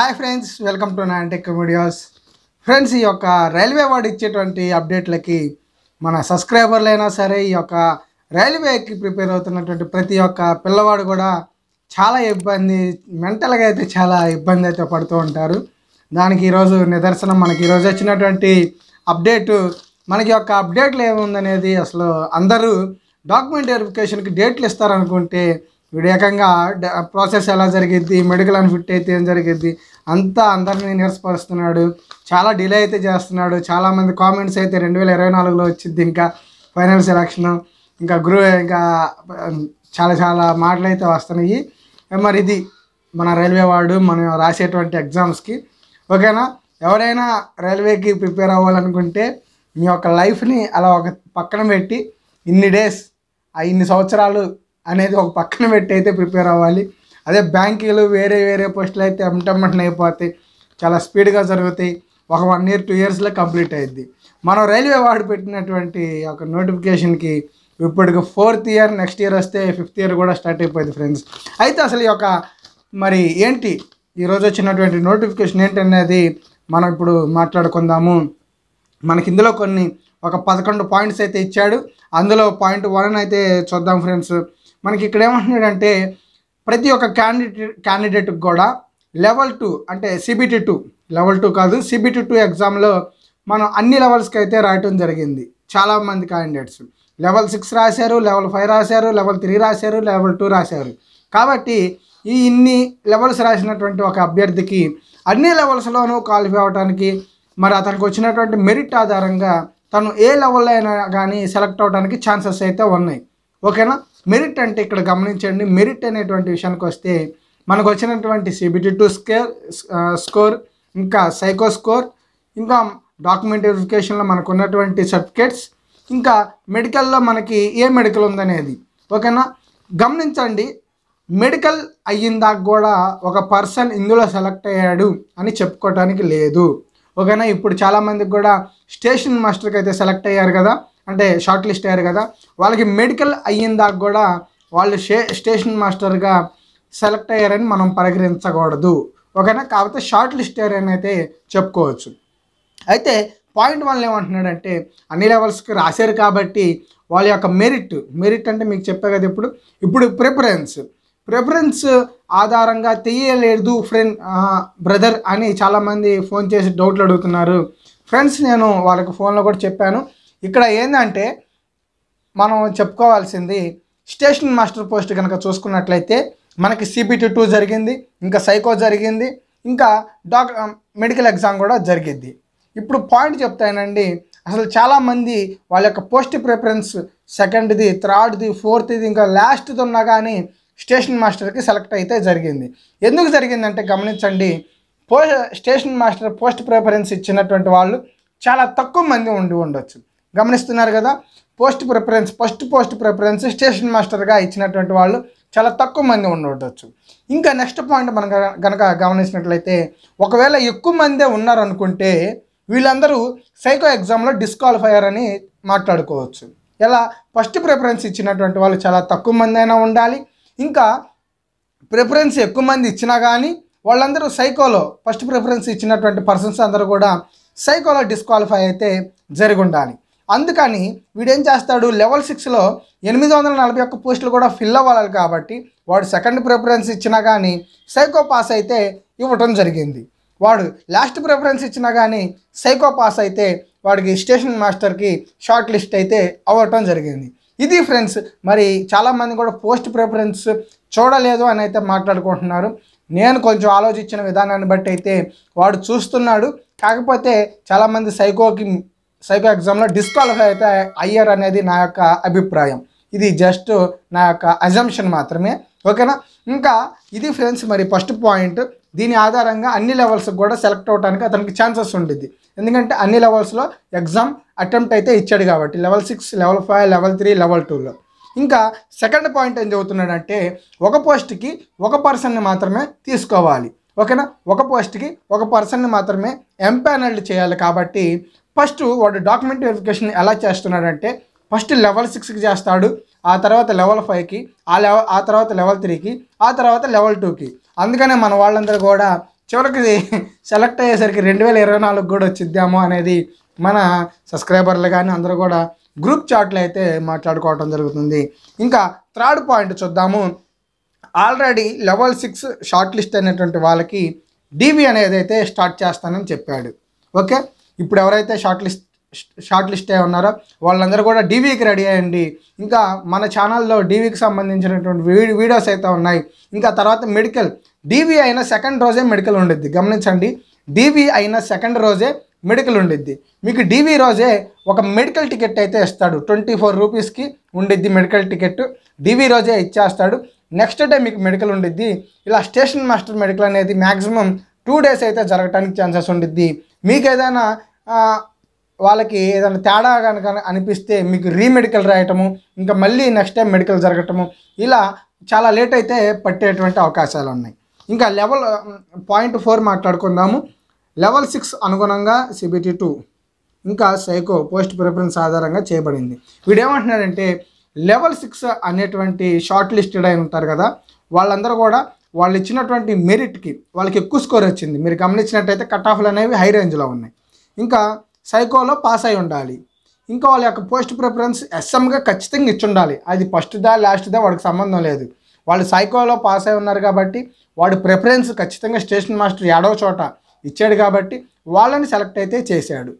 hi friends welcome to నాంటెక్ videos friends ఈ యొక్క రైల్వే వాడు ఇచ్చేటువంటి అప్డేట్లకి మన సబ్స్క్రైబర్లైనా సరే ఈ యొక్క రైల్వేకి ప్రిపేర్ అవుతున్నటువంటి ప్రతి ఒక్క పిల్లవాడు కూడా చాలా ఇబ్బంది మెంటల్గా అయితే చాలా ఇబ్బంది అయితే పడుతూ ఉంటారు దానికి ఈరోజు నిదర్శనం మనకి ఈరోజు వచ్చినటువంటి అప్డేటు మనకి యొక్క అప్డేట్లు ఏముందనేది అసలు అందరూ డాక్యుమెంట్ వెరిఫికేషన్కి డేట్లు ఇస్తారనుకుంటే వీడు ఏకంగా ప్రాసెస్ ఎలా జరిగిద్ది మెడికల్ అని ఫిట్ అయితే ఏం జరిగిద్ది అంతా అందరినీ నీరసపరుస్తున్నాడు చాలా డిలే అయితే చేస్తున్నాడు చాలామంది కామెంట్స్ అయితే రెండు వేల ఇరవై నాలుగులో వచ్చింది ఇంకా ఫైనల్ సెలక్షన్ ఇంకా గ్రూ ఇంకా చాలా చాలా మాటలు అయితే వస్తున్నాయి మరి ఇది మన రైల్వే వార్డు మనం రాసేటువంటి ఎగ్జామ్స్కి ఓకేనా ఎవరైనా రైల్వేకి ప్రిపేర్ అవ్వాలనుకుంటే మీ యొక్క లైఫ్ని అలా ఒక పక్కన పెట్టి ఇన్ని డేస్ ఆ ఇన్ని సంవత్సరాలు అనేది ఒక పక్కన పెట్టి అయితే ప్రిపేర్ అవ్వాలి అదే బ్యాంకీలు వేరే వేరే పోస్టులు అయితే ఎంటమ్మటం అయిపోతాయి చాలా స్పీడ్గా జరుగుతాయి ఒక వన్ ఇయర్ టూ ఇయర్స్లో కంప్లీట్ అయ్యింది మనం రైల్వే వార్డు పెట్టినటువంటి ఒక నోటిఫికేషన్కి ఇప్పటికి ఫోర్త్ ఇయర్ నెక్స్ట్ ఇయర్ వస్తే ఫిఫ్త్ ఇయర్ కూడా స్టార్ట్ అయిపోయింది ఫ్రెండ్స్ అయితే అసలు ఈ యొక్క మరి ఏంటి ఈరోజు వచ్చినటువంటి నోటిఫికేషన్ ఏంటనేది మనం ఇప్పుడు మాట్లాడుకుందాము మనకి ఇందులో కొన్ని ఒక పదకొండు పాయింట్స్ అయితే ఇచ్చాడు అందులో పాయింట్ వన్ అయితే చూద్దాం ఫ్రెండ్స్ మనకి ఇక్కడ ఏమంటున్నాడంటే ప్రతి ఒక్క క్యాండిడేట్ క్యాండిడేట్కి కూడా లెవెల్ టూ అంటే సిబిటి టూ లెవెల్ టూ కాదు సిబిటి టూ ఎగ్జామ్లో మనం అన్ని లెవెల్స్కి అయితే రాయటం జరిగింది చాలామంది క్యాండిడేట్స్ లెవెల్ సిక్స్ రాశారు లెవెల్ ఫైవ్ రాశారు లెవెల్ త్రీ రాశారు లెవెల్ టూ రాశారు కాబట్టి ఈ ఇన్ని లెవెల్స్ రాసినటువంటి ఒక అభ్యర్థికి అన్ని లెవెల్స్లోనూ క్వాలిఫై అవడానికి మరి అతనికి వచ్చినటువంటి మెరిట్ ఆధారంగా తను ఏ లెవెల్లో అయినా కానీ సెలెక్ట్ అవడానికి ఛాన్సెస్ అయితే ఉన్నాయి ఓకేనా మెరిట్ అంటే ఇక్కడ గమనించండి మెరిట్ అనేటువంటి విషయానికి వస్తే మనకు వచ్చినటువంటి సిబిటీ టూ స్కేర్ స్కోర్ ఇంకా సైకో స్కోర్ ఇంకా డాక్యుమెంట్ వెరిఫికేషన్లో మనకు ఉన్నటువంటి సర్టిఫికేట్స్ ఇంకా మెడికల్లో మనకి ఏ మెడికల్ ఉందనేది ఓకేనా గమనించండి మెడికల్ అయ్యిందాక కూడా ఒక పర్సన్ ఇందులో సెలెక్ట్ అయ్యాడు అని చెప్పుకోవటానికి లేదు ఓకేనా ఇప్పుడు చాలామందికి కూడా స్టేషన్ మాస్టర్కి అయితే సెలెక్ట్ అయ్యారు కదా అంటే షార్ట్ లిస్ట్ అయ్యారు కదా వాళ్ళకి మెడికల్ అయిన దాకా కూడా వాళ్ళు షే స్టేషన్ మాస్టర్గా సెలెక్ట్ అయ్యారని మనం పరిగణించకూడదు ఓకేనా కాకపోతే షార్ట్ లిస్ట్ అయ్యారని అయితే చెప్పుకోవచ్చు అయితే పాయింట్ వాళ్ళు ఏమంటున్నాడంటే అన్ని లెవెల్స్కి రాశారు కాబట్టి వాళ్ళ యొక్క మెరిట్ మెరిట్ అంటే మీకు చెప్పే కదా ఇప్పుడు ఇప్పుడు ప్రిఫరెన్స్ ప్రిఫరెన్స్ ఆధారంగా తీయలేదు ఫ్రెండ్ బ్రదర్ అని చాలామంది ఫోన్ చేసి డౌట్లు అడుగుతున్నారు ఫ్రెండ్స్ నేను వాళ్ళకి ఫోన్లో కూడా చెప్పాను ఇక్కడ ఏంటంటే మనం చెప్పుకోవాల్సింది స్టేషన్ మాస్టర్ పోస్ట్ కనుక చూసుకున్నట్లయితే మనకి సిబిటి టూ జరిగింది ఇంకా సైకో జరిగింది ఇంకా డాక్ మెడికల్ ఎగ్జామ్ కూడా జరిగిద్ది ఇప్పుడు పాయింట్ చెప్తానండి అసలు చాలామంది వాళ్ళ యొక్క పోస్ట్ ప్రిఫరెన్స్ సెకండ్ది థర్డ్ది ఫోర్త్ది ఇంకా లాస్ట్ది ఉన్నా కానీ స్టేషన్ మాస్టర్కి సెలెక్ట్ అయితే జరిగింది ఎందుకు జరిగిందంటే గమనించండి పో స్టేషన్ మాస్టర్ పోస్ట్ ప్రిఫరెన్స్ ఇచ్చినటువంటి వాళ్ళు చాలా తక్కువ మంది ఉండి ఉండొచ్చు గమనిస్తున్నారు కదా post preference first post preference station మాస్టర్గా ఇచ్చినటువంటి వాళ్ళు చాలా తక్కువ మంది ఉండవచ్చు ఇంకా నెక్స్ట్ పాయింట్ మనం కనుక గమనించినట్లయితే ఒకవేళ ఎక్కువ మందే ఉన్నారనుకుంటే వీళ్ళందరూ సైకో ఎగ్జామ్లో డిస్క్వాలిఫై అని మాట్లాడుకోవచ్చు ఎలా ఫస్ట్ ప్రిఫరెన్స్ ఇచ్చినటువంటి వాళ్ళు చాలా తక్కువ మంది అయినా ఉండాలి ఇంకా ప్రిఫరెన్స్ ఎక్కువ మంది ఇచ్చినా కానీ వాళ్ళందరూ సైకోలో ఫస్ట్ ప్రిఫరెన్స్ ఇచ్చినటువంటి పర్సన్స్ అందరూ కూడా సైకోలో డిస్క్వాలిఫై అయితే జరిగి ఉండాలి అందుకని వీడేం చేస్తాడు లెవెల్ సిక్స్లో ఎనిమిది వందల నలభై ఒక్క పోస్టులు కూడా ఫిల్ అవ్వాలి కాబట్టి వాడు సెకండ్ ప్రిఫరెన్స్ ఇచ్చినా కానీ సైకో పాస్ అయితే ఇవ్వటం జరిగింది వాడు లాస్ట్ ప్రిఫరెన్స్ ఇచ్చినా కానీ సైకో పాస్ అయితే వాడికి స్టేషన్ మాస్టర్కి షార్ట్ లిస్ట్ అయితే అవ్వటం జరిగింది ఇది ఫ్రెండ్స్ మరి చాలామంది కూడా పోస్ట్ ప్రిఫరెన్స్ చూడలేదు అని అయితే మాట్లాడుకుంటున్నారు నేను కొంచెం ఆలోచించిన విధానాన్ని బట్టి అయితే వాడు చూస్తున్నాడు కాకపోతే చాలామంది సైకోకి సైకో ఎగ్జామ్లో డిస్క్వాలిఫై అయితే అయ్యారు అనేది నా యొక్క అభిప్రాయం ఇది జస్ట్ నా యొక్క అజంప్షన్ మాత్రమే ఓకేనా ఇంకా ఇది ఫ్రెండ్స్ మరి ఫస్ట్ పాయింట్ దీని ఆధారంగా అన్ని లెవెల్స్కి కూడా సెలెక్ట్ అవడానికి అతనికి ఛాన్సెస్ ఉండిద్ది ఎందుకంటే అన్ని లెవెల్స్లో ఎగ్జామ్ అటెంప్ట్ అయితే ఇచ్చాడు కాబట్టి level six level five level three level టూలో ఇంకా సెకండ్ పాయింట్ ఏం చెబుతున్నాడంటే ఒక పోస్ట్కి ఒక పర్సన్ని మాత్రమే తీసుకోవాలి ఓకేనా ఒక పోస్ట్కి ఒక పర్సన్ని మాత్రమే ఎంపానల్డ్ చేయాలి కాబట్టి ఫస్ట్ వాడు డాక్యుమెంట్ వెరిఫికేషన్ ఎలా చేస్తున్నాడంటే ఫస్ట్ లెవెల్ సిక్స్కి చేస్తాడు ఆ తర్వాత లెవెల్ ఫైవ్కి ఆ లెవెల్ ఆ తర్వాత లెవెల్ త్రీకి ఆ తర్వాత లెవెల్ టూకి అందుకనే మన వాళ్ళందరూ కూడా చివరికి సెలెక్ట్ అయ్యేసరికి రెండు వేల ఇరవై నాలుగు కూడా వచ్చిద్దాము అనేది మన సబ్స్క్రైబర్లు కానీ అందరూ కూడా గ్రూప్ చాట్లు అయితే మాట్లాడుకోవటం జరుగుతుంది ఇంకా థర్డ్ పాయింట్ చూద్దాము already level six short list అయినటువంటి వాళ్ళకి డీవీ అనేది అయితే స్టార్ట్ చేస్తానని చెప్పాడు ఓకే ఇప్పుడు ఎవరైతే షార్ట్ లిస్ట్ షార్ట్ లిస్ట్ అయి ఉన్నారో వాళ్ళందరూ కూడా డీవీకి రెడీ అయ్యండి ఇంకా మన ఛానల్లో డీవీకి సంబంధించినటువంటి వీడియోస్ అయితే ఉన్నాయి ఇంకా తర్వాత మెడికల్ డీవీ అయిన సెకండ్ రోజే మెడికల్ ఉండిద్ది గమనించండి డీవీ అయిన సెకండ్ రోజే మెడికల్ ఉండిద్ది మీకు డీవీ రోజే ఒక మెడికల్ టికెట్ అయితే ఇస్తాడు ట్వంటీ ఫోర్ రూపీస్కి ఉండిద్ది మెడికల్ టికెట్ డీవీ రోజే ఇచ్చేస్తాడు నెక్స్ట్ డే మీకు మెడికల్ ఉండిద్ది ఇలా స్టేషన్ మాస్టర్ మెడికల్ అనేది మ్యాక్సిమం టూ డేస్ అయితే జరగటానికి ఛాన్సెస్ ఉండిద్ది మీకు ఏదైనా వాళ్ళకి ఏదైనా తేడా కనుక అనిపిస్తే మీకు రీమెడికల్ రాయటము ఇంకా మళ్ళీ నెక్స్ట్ టైం మెడికల్ జరగటము ఇలా చాలా లేట్ అయితే పట్టేటువంటి అవకాశాలు ఉన్నాయి ఇంకా లెవెల్ పాయింట్ ఫోర్ మాట్లాడుకుందాము లెవెల్ సిక్స్ అనుగుణంగా సిబిటీ టూ ఇంకా సైకో పోస్ట్ ప్రిఫరెన్స్ ఆధారంగా చేయబడింది వీడేమంటున్నాడంటే లెవెల్ సిక్స్ అనేటువంటి షార్ట్ లిస్టెడ్ అయిన ఉంటారు కదా వాళ్ళందరూ కూడా వాళ్ళు ఇచ్చినటువంటి మెరిట్కి వాళ్ళకి ఎక్కువ స్కోర్ వచ్చింది మీరు గమనించినట్టయితే కట్ ఆఫ్లు అనేవి హై రేంజ్లో ఉన్నాయి ఇంకా సైకోలో పాస్ అయి ఉండాలి ఇంకా వాళ్ళ యొక్క పోస్ట్ ప్రిఫరెన్స్ ఎస్ఎంగా ఖచ్చితంగా ఇచ్చి ఉండాలి అది ఫస్ట్దా లాస్ట్దా వాడికి సంబంధం లేదు వాళ్ళు సైకోలో పాస్ అయి ఉన్నారు కాబట్టి వాడు ప్రిఫరెన్స్ ఖచ్చితంగా స్టేషన్ మాస్టర్ ఏడవ చోట ఇచ్చాడు కాబట్టి వాళ్ళని సెలెక్ట్ అయితే చేశాడు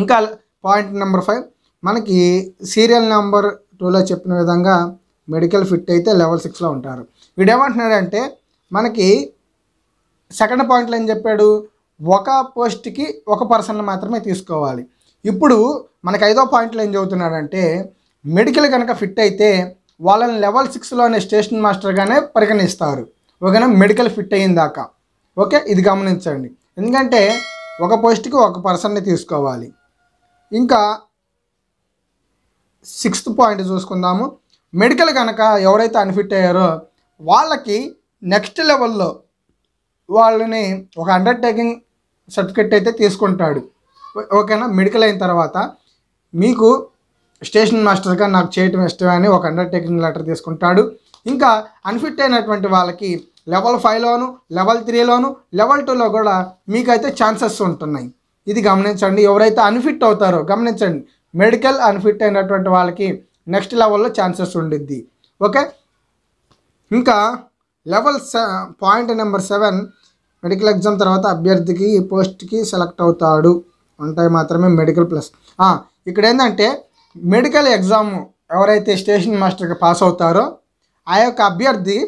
ఇంకా పాయింట్ నెంబర్ ఫైవ్ మనకి సీరియల్ నెంబర్ టూలో చెప్పిన విధంగా మెడికల్ ఫిట్ అయితే లెవెల్ సిక్స్లో ఉంటారు వీడేమంటున్నాడంటే మనకి సెకండ్ పాయింట్లో ఏం చెప్పాడు ఒక పోస్ట్కి ఒక పర్సన్ మాత్రమే తీసుకోవాలి ఇప్పుడు మనకు ఐదో పాయింట్లో ఏం చెబుతున్నాడంటే మెడికల్ కనుక ఫిట్ అయితే వాళ్ళని లెవెల్ సిక్స్లోనే స్టేషన్ మాస్టర్గానే పరిగణిస్తారు ఓకేనా మెడికల్ ఫిట్ అయిన దాకా ఓకే ఇది గమనించండి ఎందుకంటే ఒక పోస్ట్కి ఒక పర్సన్ని తీసుకోవాలి ఇంకా సిక్స్త్ పాయింట్ చూసుకుందాము మెడికల్ కనుక ఎవరైతే అన్ఫిట్ అయ్యారో వాళ్ళకి నెక్స్ట్ లెవెల్లో వాళ్ళని ఒక అండర్టేకింగ్ సర్టిఫికెట్ అయితే తీసుకుంటాడు ఓకేనా మెడికల్ అయిన తర్వాత మీకు స్టేషన్ మాస్టర్గా నాకు చేయటం ఇష్టమే అని ఒక అండర్టేకింగ్ లెటర్ తీసుకుంటాడు ఇంకా అన్ఫిట్ అయినటువంటి వాళ్ళకి లెవెల్ ఫైవ్లోను లెవెల్ త్రీలోను లెవెల్ టూలో కూడా మీకైతే ఛాన్సెస్ ఉంటున్నాయి ఇది గమనించండి ఎవరైతే అన్ఫిట్ అవుతారో గమనించండి మెడికల్ అన్ఫిట్ అయినటువంటి వాళ్ళకి నెక్స్ట్ లెవెల్లో ఛాన్సెస్ ఉండిద్ది ఓకే ఇంకా level point number seven medical exam తర్వాత అభ్యర్థికి పోస్ట్కి సెలెక్ట్ అవుతాడు ఉంటాయి మాత్రమే మెడికల్ ప్లస్ ఇక్కడ ఏంటంటే మెడికల్ ఎగ్జామ్ ఎవరైతే స్టేషన్ మాస్టర్కి పాస్ అవుతారో ఆ యొక్క అభ్యర్థి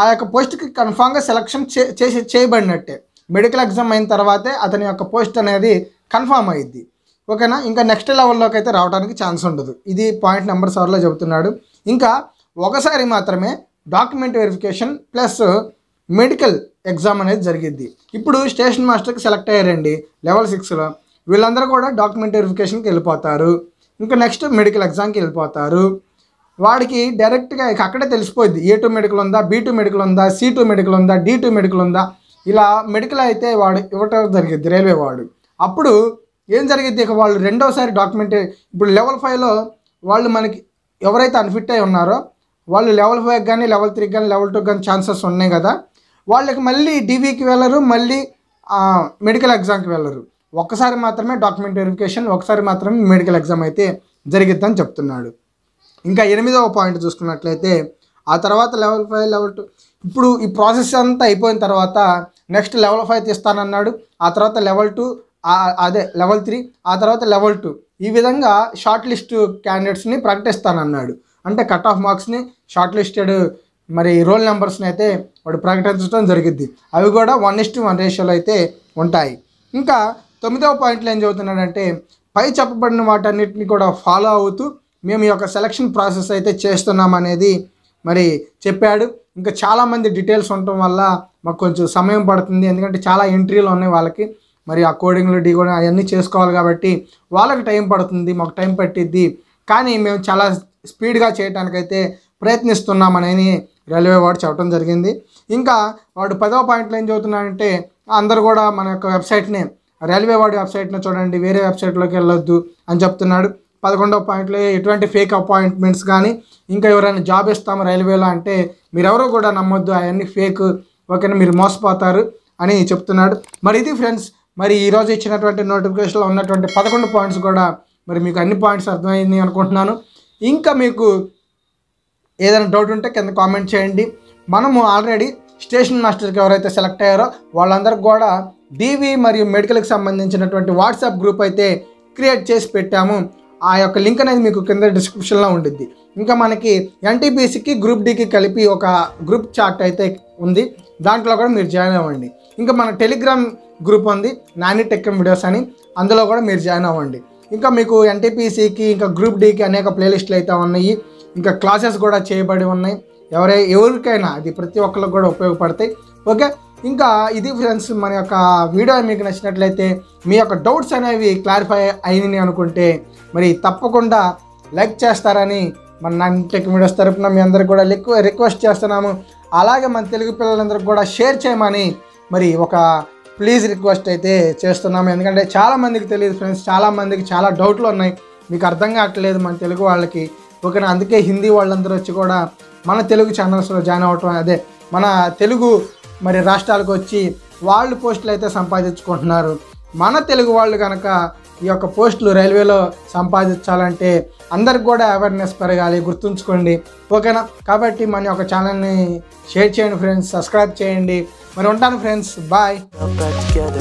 ఆ యొక్క పోస్ట్కి కన్ఫామ్గా సెలక్షన్ చేసి చేయబడినట్టే మెడికల్ ఎగ్జామ్ అయిన తర్వాతే అతని యొక్క పోస్ట్ అనేది కన్ఫామ్ అయ్యిద్ది ఓకేనా ఇంకా నెక్స్ట్ లెవెల్లోకి అయితే రావడానికి ఛాన్స్ ఉండదు ఇది పాయింట్ నెంబర్ సెవెన్లో చెబుతున్నాడు ఇంకా ఒకసారి మాత్రమే document verification plus medical exam అనేది జరిగిద్ది ఇప్పుడు స్టేషన్ మాస్టర్కి సెలెక్ట్ అయ్యారండి లెవెల్ సిక్స్లో వీళ్ళందరూ కూడా డాక్యుమెంట్ వెరిఫికేషన్కి వెళ్ళిపోతారు ఇంకా నెక్స్ట్ మెడికల్ ఎగ్జామ్కి వెళ్ళిపోతారు వాడికి డైరెక్ట్గా ఇక అక్కడే తెలిసిపోయింది ఏ టూ మెడికల్ ఉందా బీ టూ మెడికల్ ఉందా సి టూ మెడికల్ ఉందా డి టూ మెడికల్ ఉందా ఇలా మెడికల్ అయితే వాడు ఇవ్వటం జరిగింది రైల్వే వాడు అప్పుడు ఏం జరిగింది ఇక వాళ్ళు రెండోసారి డాక్యుమెంట్ ఇప్పుడు లెవెల్ ఫైవ్లో వాళ్ళు మనకి ఎవరైతే అన్ఫిట్ అయి ఉన్నారో వాళ్ళు లెవెల్ ఫైవ్ కానీ లెవెల్ త్రీకి కానీ లెవెల్ టూ కానీ ఛాన్సెస్ ఉన్నాయి కదా వాళ్ళకి మళ్ళీ డీవీకి వెళ్ళరు మళ్ళీ మెడికల్ ఎగ్జామ్కి వెళ్ళరు ఒక్కసారి మాత్రమే డాక్యుమెంట్ వెరిఫికేషన్ ఒకసారి మాత్రమే మెడికల్ ఎగ్జామ్ అయితే జరిగిద్దని చెప్తున్నాడు ఇంకా ఎనిమిదవ పాయింట్ చూసుకున్నట్లయితే ఆ తర్వాత లెవెల్ ఫైవ్ లెవెల్ టూ ఇప్పుడు ఈ ప్రాసెస్ అంతా అయిపోయిన తర్వాత నెక్స్ట్ లెవెల్ ఫైవ్ తీస్తానన్నాడు ఆ తర్వాత లెవెల్ టూ అదే లెవెల్ త్రీ ఆ తర్వాత లెవెల్ టూ ఈ విధంగా షార్ట్ లిస్ట్ క్యాండిడేట్స్ని ప్రకటిస్తానన్నాడు అంటే కట్ ఆఫ్ మార్క్స్ని షార్ట్ లిస్టెడ్ మరి రోల్ నెంబర్స్ని అయితే వాడు ప్రకటించడం జరిగింది అవి కూడా వన్ ఇస్ట్ వన్ రేషియోలో అయితే ఉంటాయి ఇంకా తొమ్మిదవ పాయింట్లో ఏం చదువుతున్నాడంటే పై చెప్పబడిన వాటన్నిటిని కూడా ఫాలో అవుతూ మేము ఈ యొక్క సెలక్షన్ ప్రాసెస్ అయితే చేస్తున్నాం అనేది మరి చెప్పాడు ఇంకా చాలామంది డీటెయిల్స్ ఉండటం వల్ల మాకు కొంచెం సమయం పడుతుంది ఎందుకంటే చాలా ఎంట్రీలు ఉన్నాయి వాళ్ళకి మరి ఆ కోడింగ్లు డీ కోడింగ్ అవన్నీ చేసుకోవాలి కాబట్టి వాళ్ళకి టైం పడుతుంది మాకు టైం పట్టిద్ది కానీ మేము చాలా స్పీడ్గా చేయడానికైతే ప్రయత్నిస్తున్నామని రైల్వే వాడు చెప్పడం జరిగింది ఇంకా వాడు పదవ పాయింట్లో ఏం చదువుతున్నాడంటే అందరు కూడా మన యొక్క వెబ్సైట్ని రైల్వే వాడి వెబ్సైట్ని చూడండి వేరే వెబ్సైట్లోకి వెళ్ళొద్దు అని చెప్తున్నాడు పదకొండవ పాయింట్లో ఎటువంటి ఫేక్ అపాయింట్మెంట్స్ కానీ ఇంకా ఎవరైనా జాబ్ ఇస్తాము రైల్వేలో అంటే మీరెవరూ కూడా నమ్మొద్దు అవన్నీ ఫేక్ ఓకేనా మీరు మోసపోతారు అని చెప్తున్నాడు మరి ఇది ఫ్రెండ్స్ మరి ఈరోజు ఇచ్చినటువంటి నోటిఫికేషన్లో ఉన్నటువంటి పదకొండు పాయింట్స్ కూడా మరి మీకు అన్ని పాయింట్స్ అర్థమైంది అనుకుంటున్నాను ఇంకా మీకు ఏదైనా డౌట్ ఉంటే కింద కామెంట్ చేయండి మనము ఆల్రెడీ స్టేషన్ మాస్టర్కి ఎవరైతే సెలెక్ట్ అయ్యారో వాళ్ళందరికి కూడా డీవీ మరియు మెడికల్కి సంబంధించినటువంటి వాట్సాప్ గ్రూప్ అయితే క్రియేట్ చేసి పెట్టాము ఆ యొక్క లింక్ అనేది మీకు కింద డిస్క్రిప్షన్లో ఉంటుంది ఇంకా మనకి ఎన్టీపీసీకి గ్రూప్ డీకి కలిపి ఒక గ్రూప్ చాట్ అయితే ఉంది దాంట్లో కూడా మీరు జాయిన్ అవ్వండి ఇంకా మన టెలిగ్రామ్ గ్రూప్ ఉంది నాని టెక్ వీడియోస్ అని అందులో కూడా మీరు జాయిన్ అవ్వండి ఇంకా మీకు ఎన్టీపీసీకి ఇంకా గ్రూప్ డీకి అనేక ప్లేలిస్టులు అయితే ఉన్నాయి ఇంకా క్లాసెస్ కూడా చేయబడి ఉన్నాయి ఎవరై ఎవరికైనా అది ప్రతి ఒక్కరికి కూడా ఉపయోగపడతాయి ఓకే ఇంకా ఇది ఫ్రెండ్స్ మన యొక్క వీడియో మీకు నచ్చినట్లయితే మీ యొక్క డౌట్స్ అనేవి క్లారిఫై అయింది అనుకుంటే మరి తప్పకుండా లైక్ చేస్తారని మన నాన్ టెక్ వీడియోస్ తరఫున మీ అందరికి కూడా రిక్వెస్ట్ చేస్తున్నాము అలాగే మన తెలుగు పిల్లలందరికీ కూడా షేర్ చేయమని మరి ఒక ప్లీజ్ రిక్వెస్ట్ అయితే చేస్తున్నాము ఎందుకంటే చాలామందికి తెలియదు ఫ్రెండ్స్ చాలామందికి చాలా డౌట్లు ఉన్నాయి మీకు అర్థం కావట్లేదు మన తెలుగు వాళ్ళకి ఓకేనా అందుకే హిందీ వాళ్ళందరూ వచ్చి కూడా మన తెలుగు ఛానల్స్లో జాయిన్ అవ్వటం అదే మన తెలుగు మరి రాష్ట్రాలకు వచ్చి వాళ్ళు పోస్టులు అయితే సంపాదించుకుంటున్నారు మన తెలుగు వాళ్ళు కనుక ఈ యొక్క పోస్టులు రైల్వేలో సంపాదించాలంటే అందరికి కూడా అవేర్నెస్ పెరగాలి గుర్తుంచుకోండి ఓకేనా కాబట్టి మన యొక్క ఛానల్ని షేర్ చేయండి ఫ్రెండ్స్ సబ్స్క్రైబ్ చేయండి మరి ఉంటాను ఫ్రెండ్స్ బాయ్